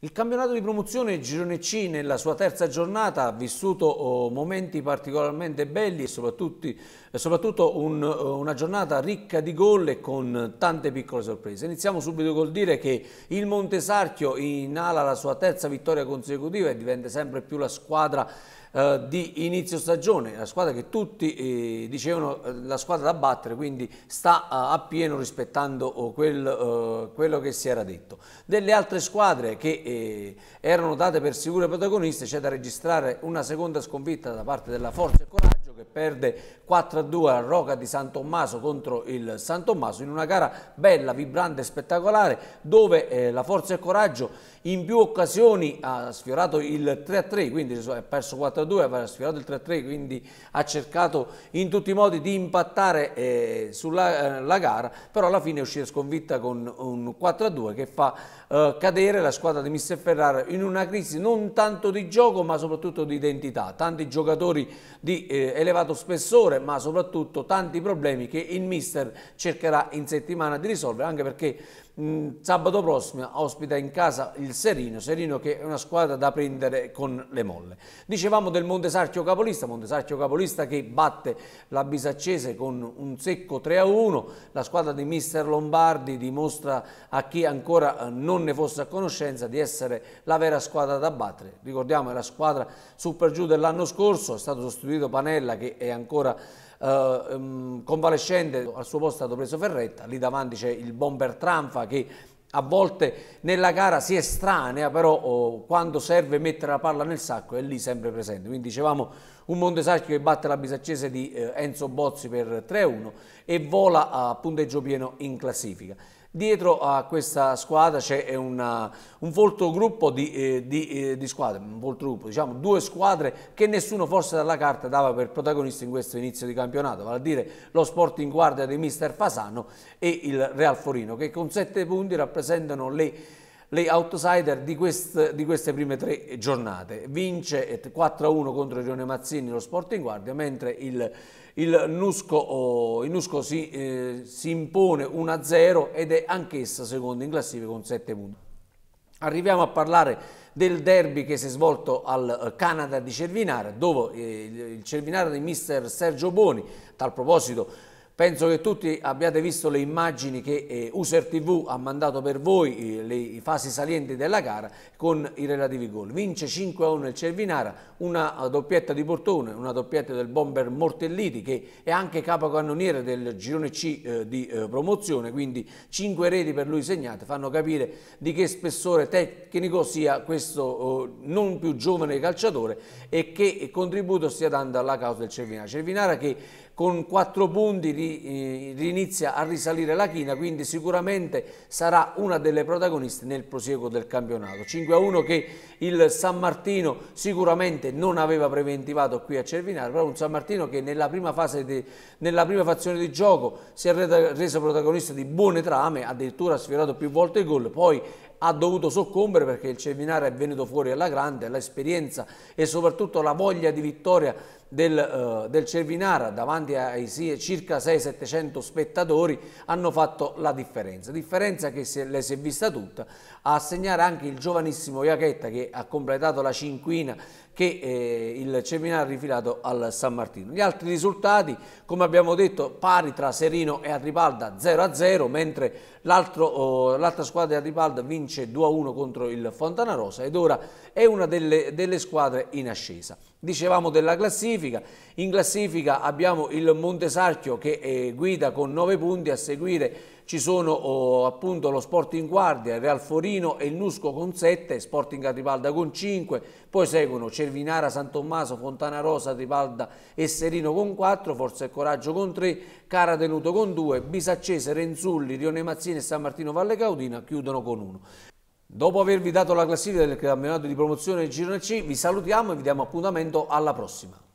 Il campionato di promozione Girone C nella sua terza giornata ha vissuto oh, momenti particolarmente belli e soprattutto, soprattutto un, oh, una giornata ricca di gol e con tante piccole sorprese. Iniziamo subito col dire che il Montesarchio inala la sua terza vittoria consecutiva e diventa sempre più la squadra eh, di inizio stagione, la squadra che tutti eh, dicevano eh, la squadra da battere, quindi sta a pieno rispettando oh, quel, quello che si era detto. Delle altre squadre che erano date per sicure protagoniste, c'è da registrare una seconda sconfitta da parte della Forza e Coraggio che perde 4-2 a a Roca di San Tommaso contro il San Tommaso in una gara bella, vibrante e spettacolare dove eh, la forza e coraggio in più occasioni ha sfiorato il 3-3, a quindi ha perso 4-2, a aveva sfiorato il 3-3, a quindi ha cercato in tutti i modi di impattare eh, sulla eh, gara, però alla fine è uscita sconfitta con un 4-2 a che fa eh, cadere la squadra di Mister Ferrara in una crisi non tanto di gioco ma soprattutto di identità. Tanti giocatori di eh, elevato spessore ma soprattutto tanti problemi che il mister cercherà in settimana di risolvere anche perché Mm, sabato prossimo ospita in casa il Serino, Serino che è una squadra da prendere con le molle. Dicevamo del Montesarchio Capolista, Montesarchio Capolista che batte la Bisaccese con un secco 3-1, la squadra di mister Lombardi dimostra a chi ancora eh, non ne fosse a conoscenza di essere la vera squadra da battere. Ricordiamo è la squadra super giù dell'anno scorso, è stato sostituito Panella che è ancora eh, ehm, convalescente, al suo posto è stato preso Ferretta, lì davanti c'è il bomber Tranfa che a volte nella gara si estranea, però oh, quando serve mettere la palla nel sacco è lì sempre presente. Quindi dicevamo un Montesacchio che batte la bisaccese di eh, Enzo Bozzi per 3-1 e vola a punteggio pieno in classifica. Dietro a questa squadra c'è un, uh, un folto gruppo di, eh, di, eh, di squadre, un folto gruppo, diciamo due squadre che nessuno forse dalla carta dava per protagonista in questo inizio di campionato, vale a dire lo Sporting Guardia di Mister Fasano e il Real Forino che con sette punti rappresentano le le outsider di, quest, di queste prime tre giornate. Vince 4-1 contro Rione Mazzini lo Sporting Guardia, mentre il il Nusco, oh, il Nusco si, eh, si, impone 1-0 ed è anch'essa secondo in classifica con 7 punti. Arriviamo a parlare del derby che si è svolto al eh, Canada di Cervinara, dove eh, il Cervinara di mister Sergio Boni, tal proposito Penso che tutti abbiate visto le immagini che eh, User TV ha mandato per voi, eh, le i fasi salienti della gara, con i relativi gol. Vince 5-1 il Cervinara, una doppietta di Portone, una doppietta del bomber Mortelliti, che è anche capocannoniere del girone C eh, di eh, promozione, quindi 5 reti per lui segnate, fanno capire di che spessore tecnico sia questo oh, non più giovane calciatore e che contributo stia dando alla causa del Cervinara. Cervinara che con quattro punti ri, eh, rinizia a risalire la china, quindi sicuramente sarà una delle protagoniste nel prosieguo del campionato. 5-1 a che il San Martino sicuramente non aveva preventivato qui a Cervinare, però un San Martino che nella prima, fase di, nella prima fazione di gioco si è reso protagonista di buone trame, addirittura ha sfiorato più volte il gol, poi ha dovuto soccombere perché il Cervinara è venuto fuori alla grande, l'esperienza e soprattutto la voglia di vittoria del, eh, del Cervinara davanti ai circa 6-700 spettatori hanno fatto la differenza, differenza che se, le si è vista tutta, a segnare anche il giovanissimo Iachetta che ha completato la cinquina che eh, il Ceminare ha rifilato al San Martino. Gli altri risultati, come abbiamo detto, pari tra Serino e Arribalda 0-0, mentre oh, l'altra oh, squadra di Arribalda vince 2-1 contro il Fontana Rosa ed ora è una delle, delle squadre in ascesa. Dicevamo della classifica, in classifica abbiamo il Montesarchio che eh, guida con 9 punti a seguire ci sono oh, appunto lo Sporting Guardia, Real Forino e il Nusco con 7, Sporting Garibalda con 5, poi seguono Cervinara, San Tommaso, Fontana Rosa, Tribalda e Serino con 4, Forza e Coraggio con 3, Cara Tenuto con 2, Bisaccese, Renzulli, Rione Mazzini e San Martino Valle Caudina chiudono con 1. Dopo avervi dato la classifica del campionato di promozione del Girone C, vi salutiamo e vi diamo appuntamento alla prossima.